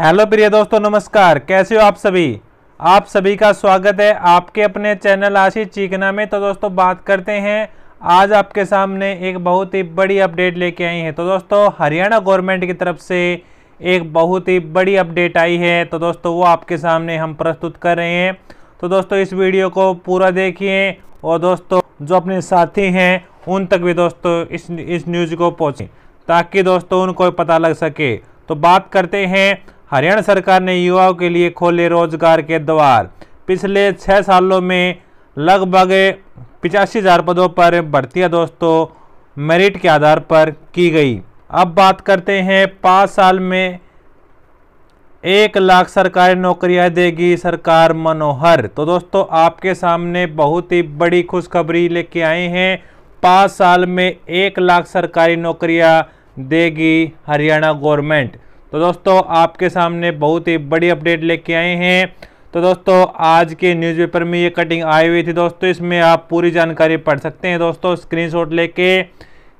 hello प्रिय दोस्तों नमस्कार कैसे हो आप सभी आप सभी का स्वागत है आपके अपने चैनल आशी चीकना में तो दोस्तों बात करते हैं आज आपके सामने एक बहुत ही बड़ी अपडेट लेके आई है तो दोस्तों हरियाणा गवर्नमेंट की तरफ से एक बहुत ही बड़ी अपडेट आई है तो दोस्तों वो आपके सामने हम प्रस्तुत कर रहे हैं तो दोस्तों इस वीडियो को पूरा देखिए और दोस्तों जो अपने साथी हैं उन तक भी दोस्तों इस इस न्यूज़ को पहुँचें ताकि दोस्तों उनको पता लग सके तो बात करते हैं हरियाणा सरकार ने युवाओं के लिए खोले रोजगार के द्वार पिछले छः सालों में लगभग पिचासी हज़ार पदों पर भर्तियाँ दोस्तों मेरिट के आधार पर की गई अब बात करते हैं पाँच साल में एक लाख सरकारी नौकरियां देगी सरकार मनोहर तो दोस्तों आपके सामने बहुत ही बड़ी खुशखबरी लेके आए हैं पाँच साल में एक लाख सरकारी नौकरियां देगी हरियाणा गवर्नमेंट तो दोस्तों आपके सामने बहुत ही बड़ी अपडेट लेके आए हैं तो दोस्तों आज के न्यूज़पेपर में ये कटिंग आई हुई थी दोस्तों इसमें आप पूरी जानकारी पढ़ सकते हैं दोस्तों स्क्रीनशॉट लेके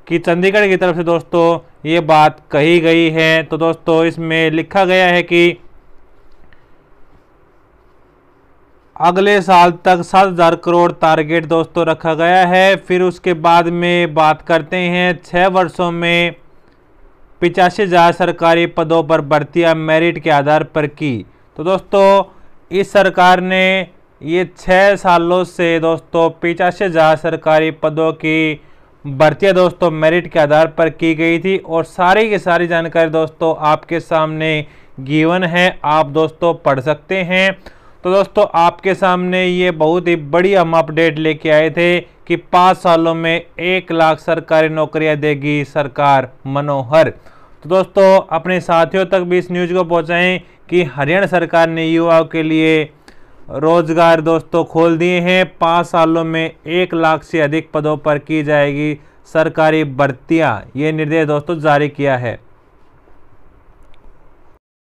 कि चंडीगढ़ की तरफ से दोस्तों ये बात कही गई है तो दोस्तों इसमें लिखा गया है कि अगले साल तक सात हज़ार करोड़ टारगेट दोस्तों रखा गया है फिर उसके बाद में बात करते हैं छः वर्षों में पिचासी हज़ार सरकारी पदों पर भर्तियाँ मेरिट के आधार पर की तो दोस्तों इस सरकार ने ये छः सालों से दोस्तों पिचासी हज़ार सरकारी पदों की भर्तियाँ दोस्तों मेरिट के आधार पर की गई थी और सारी की सारी जानकारी दोस्तों आपके सामने गिवन है आप दोस्तों पढ़ सकते हैं तो दोस्तों आपके सामने ये बहुत ही बड़ी हम अपडेट लेके आए थे कि पाँच सालों में एक लाख सरकारी नौकरियां देगी सरकार मनोहर तो दोस्तों अपने साथियों तक भी इस न्यूज़ को पहुंचाएं कि हरियाणा सरकार ने युवाओं के लिए रोजगार दोस्तों खोल दिए हैं पाँच सालों में एक लाख से अधिक पदों पर की जाएगी सरकारी भर्तियाँ ये निर्देश दोस्तों जारी किया है